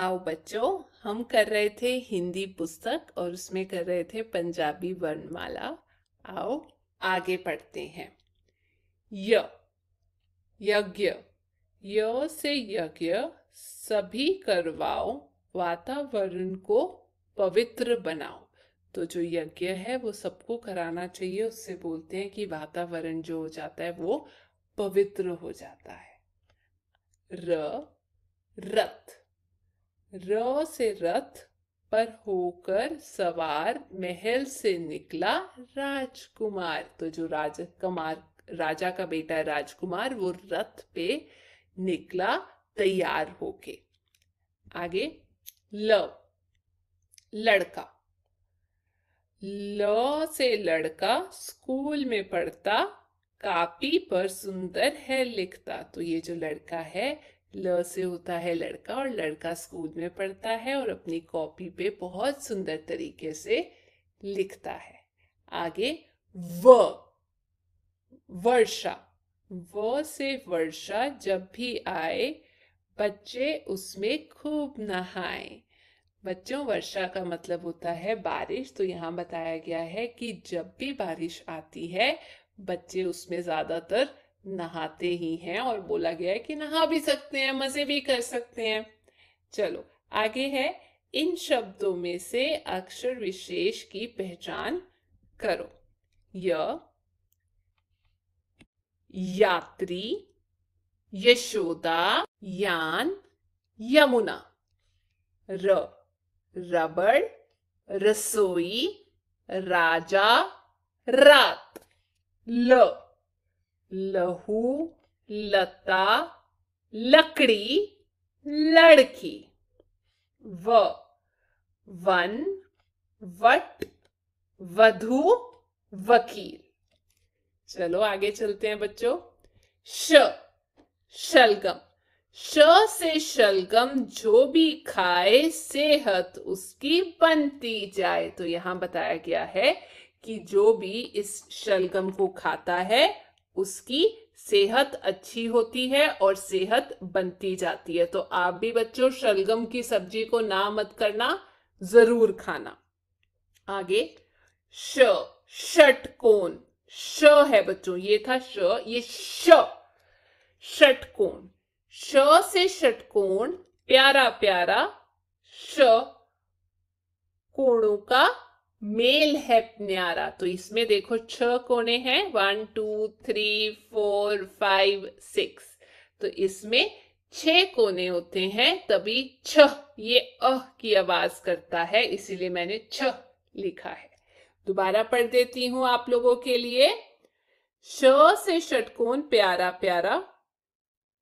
आओ बच्चों हम कर रहे थे हिंदी पुस्तक और उसमें कर रहे थे पंजाबी वर्णमाला आओ आगे पढ़ते हैं य यज्ञ य से यज्ञ सभी करवाओ वातावरण को पवित्र बनाओ तो जो यज्ञ है वो सबको कराना चाहिए उससे बोलते हैं कि वातावरण जो हो जाता है वो पवित्र हो जाता है र रथ र से रथ पर होकर सवार महल से निकला राजकुमार तो जो राजकुमार राजा का बेटा है राजकुमार वो रथ पे निकला तैयार होके आगे ल लड़का ल से लड़का स्कूल में पढ़ता कापी पर सुंदर है लिखता तो ये जो लड़का है ल से होता है लड़का और लड़का स्कूल में पढ़ता है और अपनी कॉपी पे बहुत सुंदर तरीके से लिखता है आगे व वर्षा व से वर्षा जब भी आए बच्चे उसमें खूब नहाए बच्चों वर्षा का मतलब होता है बारिश तो यहाँ बताया गया है कि जब भी बारिश आती है बच्चे उसमें ज्यादातर नहाते ही हैं और बोला गया है कि नहा भी सकते हैं मजे भी कर सकते हैं चलो आगे है इन शब्दों में से अक्षर विशेष की पहचान करो य यात्री यशोदा यान यमुना र रबड़ रसोई राजा रात ल लहू लता लकड़ी लड़की व वन वट वधु वकील चलो आगे चलते हैं बच्चों श शलगम श से शलगम जो भी खाए सेहत उसकी बनती जाए तो यहां बताया गया है कि जो भी इस शलगम को खाता है उसकी सेहत अच्छी होती है और सेहत बनती जाती है तो आप भी बच्चों शलगम की सब्जी को ना मत करना जरूर खाना आगे श षटकोण श है बच्चों ये था श ये श षटकोण श से षटकोण प्यारा प्यारा श कोणों का मेल है न्यारा तो इसमें देखो छ कोने हैं one two three four five six तो इसमें छह कोने होते हैं तभी छ ये अह की आवाज करता है इसीलिए मैंने छ लिखा है दोबारा पढ़ देती हूं आप लोगों के लिए छ से षटकोण प्यारा प्यारा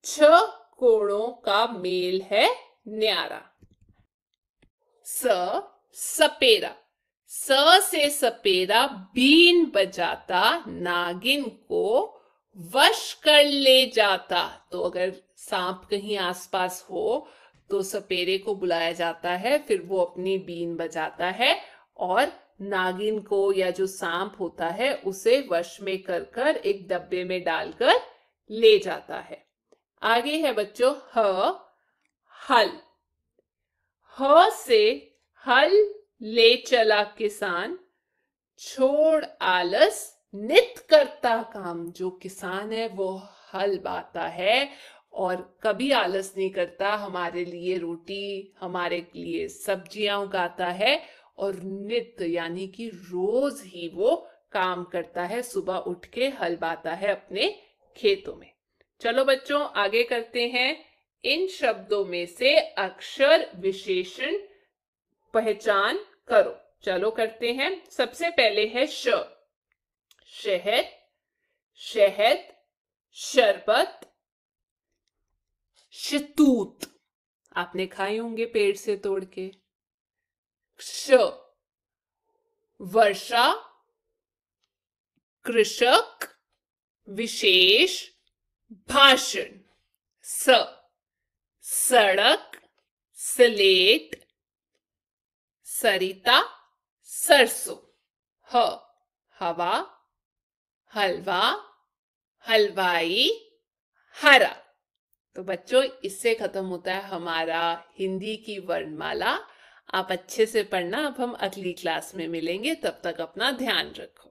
छ कोणों का मेल है न्यारा स सपेरा स से सपेरा बीन बजाता नागिन को वश कर ले जाता तो अगर सांप कहीं आसपास हो तो सपेरे को बुलाया जाता है फिर वो अपनी बीन बजाता है और नागिन को या जो सांप होता है उसे वश में कर कर एक डब्बे में डालकर ले जाता है आगे है बच्चों ह हल ह से हल ले चला किसान छोड़ आलस नित करता काम जो किसान है वो हल बाता है और कभी आलस नहीं करता हमारे लिए रोटी हमारे लिए सब्जियां उगाता है और नित यानी कि रोज ही वो काम करता है सुबह उठ के हल बाता है अपने खेतों में चलो बच्चों आगे करते हैं इन शब्दों में से अक्षर विशेषण पहचान करो चलो करते हैं सबसे पहले है श शहद शहद शरबत शतूत आपने खाए होंगे पेड़ से तोड़ के श वर्षा कृषक विशेष भाषण स सड़क स्लेट सरिता सरसो ह हवा हलवा हलवाई हरा तो बच्चों इससे खत्म होता है हमारा हिंदी की वर्णमाला आप अच्छे से पढ़ना अब हम अगली क्लास में मिलेंगे तब तक अपना ध्यान रखो